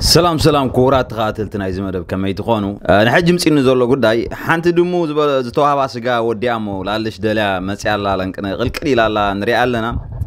سلام سلام كورات قاتل تناي زمرب كما يتقونو نحج مسين زلو غداي حنت دمو زتوهابا سغا وديامو لالش دلا مسيا لا غل قلقل لا نري علينا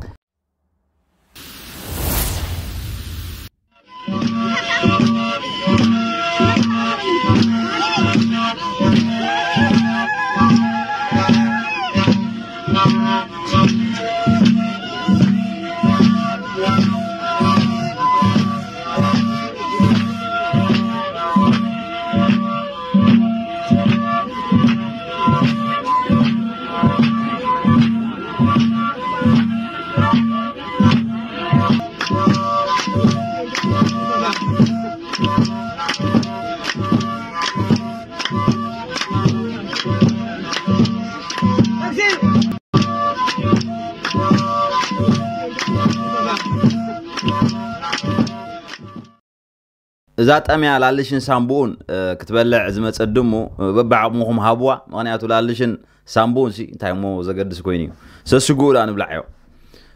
إذا أمي على لشين سامبون كتبلع زمة قدمه ببع مخهم هبوا مغنياتو لالشين سامبون سي تايمو زقدس كوينيو سسقول أنا بلعيو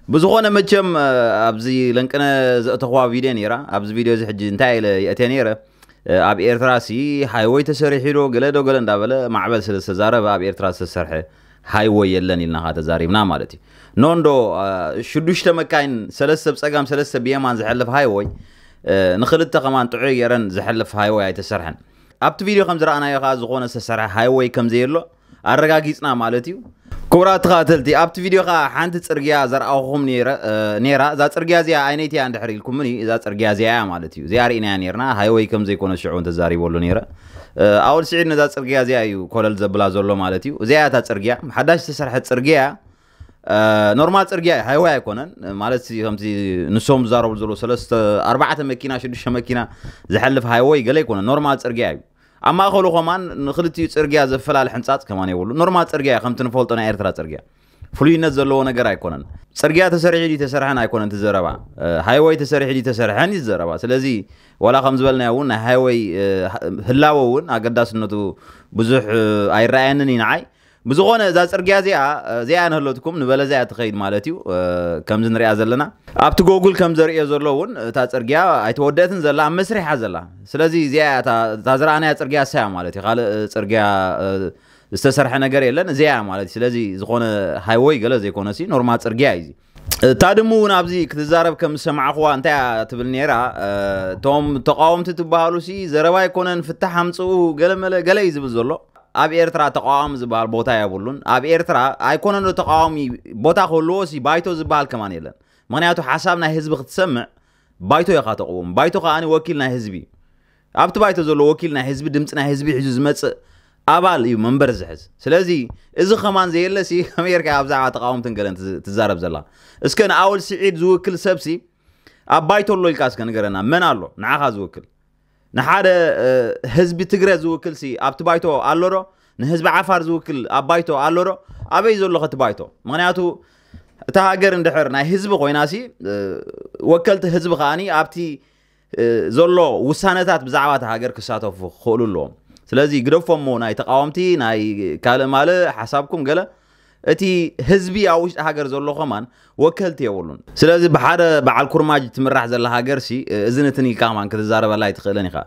بزغونه مچም ኣብዚ ለንቅነ ዘእተኽዋ ቪድዮ ነይራ ኣብዚ ቪድዮ እዚ ሕጂ እንታይ ኢለ የእትየ ነይረ ኣብ ኤርትራ ሲ ሃይወይ ተሰሪሒ ዶ ገለ ዶ ገለ እንዳበለ ማዕበል ስለ ዝተዛረበ ኣብ ኤርትራ ዝተሰርሐ ሃይወይ የለን ኢልና ካ ተዛሪብና ማለት እዩ ኖንዶ ሽዱሽተ መካይን ሰለስተ ብፀጋም ሰለስተ ብየማን ዝሕልፍ ሃይወይ ንክልተ ከማንጥዑ የረን ዝሕልፍ ሃይወይ ኣይተሰርሐን ኣብቲ ቪድዮ ከም ዝረኣናዮ ከዓ ዝኾነ ዝተሰርሐ ሃይወይ ከምዘየሎ ኣረጋጊፅና ማለት እዩ ክቡራት ተኸተልቲ ኣብቲ ቪድዮ ከዓ ሓንቲ ፅርግያ ዘረኣኹኹም ነራ እዛ ፅርግያ እዚኣ ዓይነይቲ እያ እንድሕር ኢልኩምን እዛ ፅርግያ እዚኣ እያ ማለት እዩ እዚኣ ርእናያ ነርና ሃይወይ ከም ዘይኮነ ሽዑ ተዛሪበሉ ነረ ኣውል ስዒድ ነዛ ፅርግያ እዚኣ እዩ ኮለል ዘብላ ዘሎ ማለት እዩ እዚኣ እያ እታ ፅርግያ ሓዳሽ ዝተሰርሐ ፅርግያ እያ نورمال ترجع هوا يكونن مالتي همتي نسوم زارو زلو سلست أربعة مكينة شدش مكينة زحلف هوا يقول يكونن نورمال ترجع أما أخلو خمان نخلتي ترجع زفلا الحنسات كمان يقولوا نورمال ترجع خمتن فولتنا إيرترا ترجع فلويነት ዘለዎ ነገር ኣይኮነን ፅርግያ ተሰሪሒ ድዩ ተሰርሐን ኣይኮነን ትዘረባ ሃይወይ ተሰሪሒ ድዩ ተሰርሐን እዩ ዝዘረባ ስለዚ ዋላ ከም ዝበልናዮ እውን ናይ ሃይወይ ህላወ እውን ኣገዳስነቱ ብዙሕ ኣይረኣየንን እዩ ንዓይ ብዝኾነ እዛ ፅርግያ እዚኣ እዚኣ ንህለትኩም ንበለ እዚኣ ትኸይድ ማለት እዩ ከምዚ ንሪኣ ዘለና ኣብቲ ጎጉል ከም ዘርእዮ ዘሎ እውን እታ ፅርግያ ኣይተወደአትን ዘላ ኣብ መስሪሓ ዘላ ስለዚ እዚኣ እታ ዝረኣናያ ፅርግያ ሳያ ማለት እዩ ካልእ ፅርግያ ዝተሰርሐ ነገር የለን እዚኣ ማለት እዩ ስለዚ ዝኾነ ሃይወይ ገለ ዘይኮነ ሲ ኖርማል ፅርግያ እዩ እታ ድሞ እውን ኣብዚ ክትዛረብ ከም ዝሰማዕኹዋ እንታይ ትብል ነይራ እቶም ተቃወምቲ ትበሃሉ ሲ ዘረባ ይኮነን ፍታሕ ኣምፅኡ ገለመለ ገለ እዩ ዝብል ዘሎ ኣብ ኤርትራ ተቃዋሚ ዝበሃል ቦታ የብሉን ኣብ ኤርትራ ኣይኮነን ተቃዋሚ ቦታ ከልዎ ሲ ባይቶ ዝበሃል ከማን የለን ምክንያቱ ሓሳብ ናይ ህዝቢ ክትሰምዕ ባይቶ ኢኻ ተቕቡም ባይቶ ከዓኒ ወኪል ናይ ህዝቢ እዩ ኣብቲ ባይቶ ዘሎ ወኪል ናይ ህዝቢ ድምፂ ናይ ህዝቢ ሒዙ ዝመፅእ ኣባል እዩ መንበር ዝሕዝ ስለዚ እዚ ከማን ዘየለ ሲ ከመይርካ ኣብዛዕባ ተቃወምትን ገለን ትዛረብ ዘላ እስከ ንኣወል ስዒድ ዝውክል ሰብሲ ኣብ ባይቶ ኣሎ ኢልካ እስከ ንገረና መን ኣሎ ንዓኻ ዝውክል ንሓደ ህዝቢ ትግረ ዝውክል ሲ ኣብቲ ባይቶ ኣሎዶ ንህዝቢ ዓፋር ዝውክል ኣብ ባይቶ ኣሎዶ ኣበይ ዘሎ ኸቲ ባይቶ ምክንያቱ እታ ሃገር እንድሕር ናይ ህዝቢ ኮይና ሲ ወከልቲ ህዝቢ ከዓኒ ኣብቲ ዘሎ ውሳነታት ብዛዕባ እቲ ሃገር ክሳተፉ ክኽእሉ ኣለዎም ስለዚ ግደፎሞ ናይ ተቃወምቲ ናይ ካልእ ማለ ሓሳብኩም ገለ أتي هزبي عويش هاجر زول خمان وكلت يقولون سلازي بحارة بعال كرماج تمرح زل هاجر سي إذنتني كمان كتزارة بلا يتخيلني خا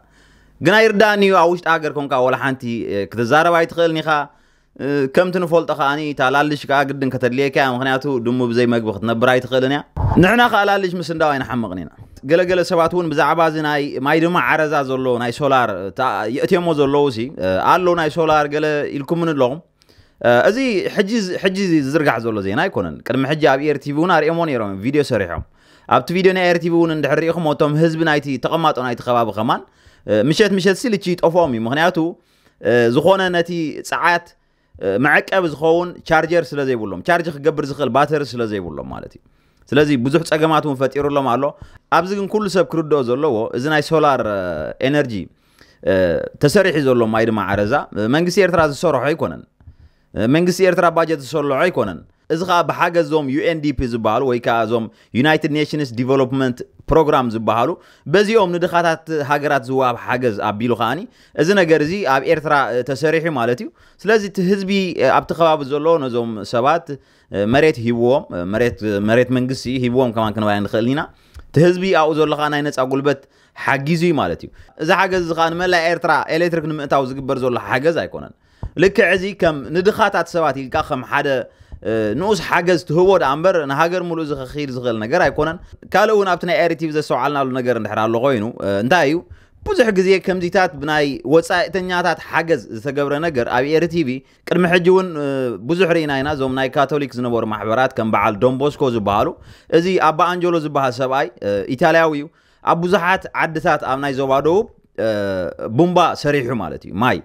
جنا يرداني عويش هاجر كونك ولا حنتي كتزارة بلا يتخيلني خا كم تنفولت خاني تعلالش كا قدن كتليه كام مخنياتو دمو بزي مقبخت نبراي تخيلني نحنا خالالش مسن داوين حمقنينا قلا قلا سباتون بزعبا زناي ما يدمع عرزا زلو ناي سولار تا يأتيمو زلو سي آلو ناي سولار قلا يلكم من اللغم آه، ازي حجز حجز زرقع زول زين ايكون قد ما حجي اب اير تي في ونار ايمون يرم فيديو سريعهم ابت فيديو نا اير تي في ون دحري اخو موتم حزب نايتي تقماطو نايتي خباب خمان آه، مشيت مشيت سيل تشيت اوف امي مخنياتو آه، زخونه نتي ساعات معقب زخون شارجر سلا زي بولم شارج خقبر زخل باتر سلا زي بولم مالتي سلا زي بزح صقماتو مفطيرو لو مالو ابزغن كل سب كرودو زلو ازن اي سولار انرجي تسريح زلو مايد مع عرزا منغسي ارتراز سورو هايكونن መንግስቲ ኤርትራ ባጀት ዝሰልዖ ኣይኮነን እዚ ከዓ ብሓገዝ ዞም ዩኤንዲፒ ዝበሃሉ ወይ ከዓ እዞም ዩናይትድ ኔሽንስ ዲቨሎፕመንት ፕሮግራም ዝበሃሉ በዚኦም ንድኻታት ሃገራት ዝዋሃብ ሓገዝ ኣቢሉ ከዓኒ እዚ ነገር እዚ ኣብ ኤርትራ ተሰሪሑ ማለት እዩ ስለዚ እቲ ህዝቢ ኣብቲ ከባቢ ዘሎ ነዞም ሰባት መሬት ሂብዎም መሬት መንግስቲ ሂብዎም ከማ ክንባይ ንኽእል ኢና እቲ ህዝቢ ኣብኡ ዘሎ ከዓ ናይ ነፃ ጉልበት ሓጊዙ እዩ ማለት እዩ እዚ ሓገዝ እዚ ከዓ ንመላይ ኤርትራ ኤሌክትሪክ ንምእታው ዝግበር ዘሎ ሓገዝ ኣይኮነን ልክዕ እዚ ከም ንድኻታት ሰባት ኢልካ ከም ሓደ ንኡስ ሓገዝ ትህቦ ዳ እምበር ንሃገር ሙሉእ ዝኽክይድ ዝኽእል ነገር ኣይኮነን ካልእ እውን ኣብቲ ናይ ኤሪቲቭ ዘሰውዓልናሉ ነገር እንድሕር ኣሎ ኮይኑ እንታይ እዩ ብዙሕ ግዜ ከምዚታት ብናይ ወፃእተኛታት ሓገዝ ዝተገብረ ነገር ኣብ ኤርቲቪ ቅድሚ ሕጂ እውን ብዙሕ ርኢና ኢና እዞም ናይ ካቶሊክ ዝነበሩ ማሕበራት ከም በዓል ዶንቦስኮ ዝበሃሉ እዚ ኣባ ኣንጀሎ ዝበሃል ሰብኣይ ኢታልያዊ እዩ ኣብ ብዙሓት ዓድታት ኣብ ናይ ዞባ ደቡብ ቡምባ ሰሪሑ ማለት እዩ ማይ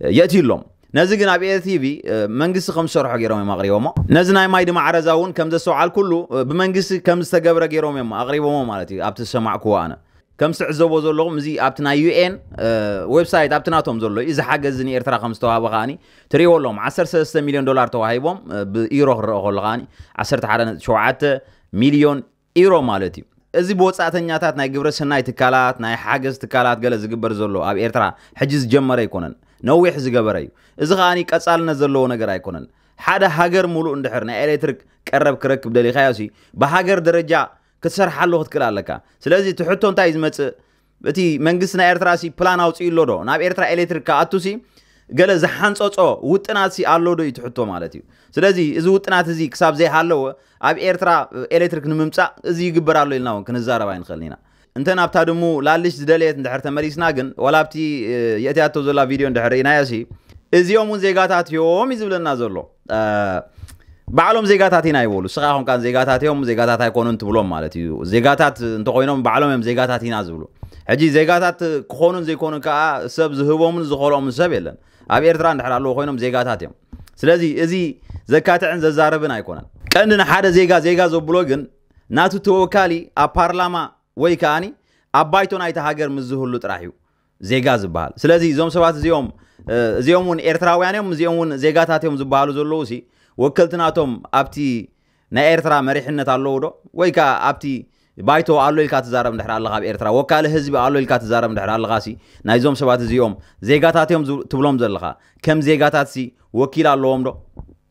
يأتي لهم نزقنا بي تي في منجس خمس شرح غيرهم ما غريبهم نزنا ما يدم عرزاون كم ذا سوال كله بمنجس كم استجبر غيرهم ما غريبهم ما مالتي أبت السماع أنا كم سعزبو زلهم زي أبتنا يو إن آه، ويب سايت أبتنا أبتناتهم زلو إذا حاجة زني إرترا خمس توها بغاني تري لهم عشر سلسة مليون دولار توهايبهم آه، بإيرو غلغاني عشر تحرن شوعات مليون إيرو مالتي እዚ ብወፃእተኛታት ናይ ግብረ ሰናይ ትካላት ናይ ሓገዝ ትካላት ገለ ዝግበር زولو أب ኤርትራ حجز ዝጀመረ ኣይኮነን ነዊሕ ዝገበረ እዩ እዚ ከዓኒ ቀፃልነት ዘለዎ ነገር ኣይኮነን ሓደ ሃገር ሙሉእ እንድሕር ናይ ኤሌትሪክ ቀረብ ክረክብ ደሊኻዮ ሲ ብሃገር ደረጃ ክትሰርሓሉ ክትክእል ኣለካ ስለዚ እቲ ሕቶ እንታይ ዝመፅእ እቲ መንግስቲ ናይ ኤርትራ ሲ ፕላን ኣውፅኡ ኣሎ ዶ ናብ ኤርትራ ኤሌትሪክ ካኣቱ ሲ ገለ ዝሓንፀፆ ውጥናት ሲ ኣሎ ዶ እዩ ትሕቶ ማለት እዩ ስለዚ እዚ ውጥናት እዚ ክሳብ ዘይሃለወ ኣብ ኤርትራ ኤሌትሪክ ንምምፃእ እዚ ይግበር ኣሎ ኢልና እውን ክንዛረባ ይንክእል ኢና እንተ ናብታ ድሙ ላልሽ ዝደልየት እንድሕር ተመሊስና ግን ወላ ብቲ የእትያቶ ዘላ ቪድዮ እንድሕር ርኢናዮ ሲ እዚኦም እውን ዜጋታት እዮም እዩ ዝብለና ዘሎ ባዕሎም ዜጋታት ኢና ይበሉ ስኻ ኹምካን ዜጋታት እዮም ዜጋታት ኣይኮኑን ትብሎም ማለት እዩ ዜጋታት እንተኮይኖም ባዕሎም እዮም ዜጋታት ኢና ዝብሉ ሕጂ ዜጋታት ክኾኑን ዘይኮኑን ከዓ ሰብ ዝህቦምን ዝኸልኦምን ሰብ የለን ኣብ ኤርትራ እንድሕር ኣለዎ ኮይኖም ዜጋታት እዮም ስለዚ እዚ ዘካትዕን ዘዛረብን ኣይኮነን ቀንዲ ንሓደ ዜጋ ዜጋ ዘብሎ ግን ናቱ ተወካሊ ኣብ ፓርላማ ወይ ከዓኒ ኣባይቶ ናይቲ ሃገር ምዝ ህሉ ጥራሕ እዩ ዜጋ ዝበሃል ስለዚ እዞም ሰባት እዚኦም እዚኦም እውን ኤርትራውያን እዮም እዚኦም እውን ዜጋታት እዮም ዝበሃሉ ዘለዉ ሲ ወከልቲ ናቶም ኣብቲ ናይ ኤርትራ መሪሕነት ኣለዉ ዶ ወይ ከዓ ኣብቲ ባይቶ ኣሎ ኢልካ ትዛረብ እንድሕር ኣለካ ኣብ ኤርትራ ወካሊ ህዝቢ ኣሎ ኢልካ ትዛረብ እንድሕር ኣለካ ሲ ናይዞም ሰባት እዚኦም ዜጋታት እዮም ትብሎም ዘለካ ከም ዜጋታት ሲ ወኪል ኣለዎም ዶ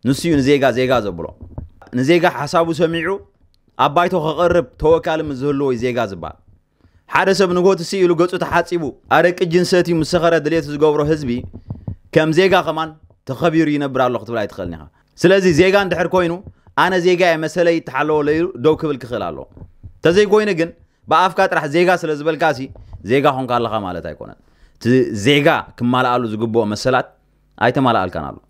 ንሱ እዩ ንዜጋ ዜጋ ዘብሎ ንዜጋ ሓሳቡ ሰሚዑ أباي تو خقرب تو كلام زهلو يزيج عزبا حارس ابن قوت سي لقوت تحاسبه أرك الجنساتي مسخرة دليل تزجبره حزبي كم زيجا كمان تخبير ينبر الله خطبلا يدخلنها سلازي زيجا عند حركوينو أنا زيجا مسألة يتحلوا لي دوكب الكخلاله تزيجوين جن بأفكار رح زيجا سلازبل كاسي زيجا هم قال الله ما لا تايكونا زيجا كمال قالوا زجبوا مسألة أيتم على القناة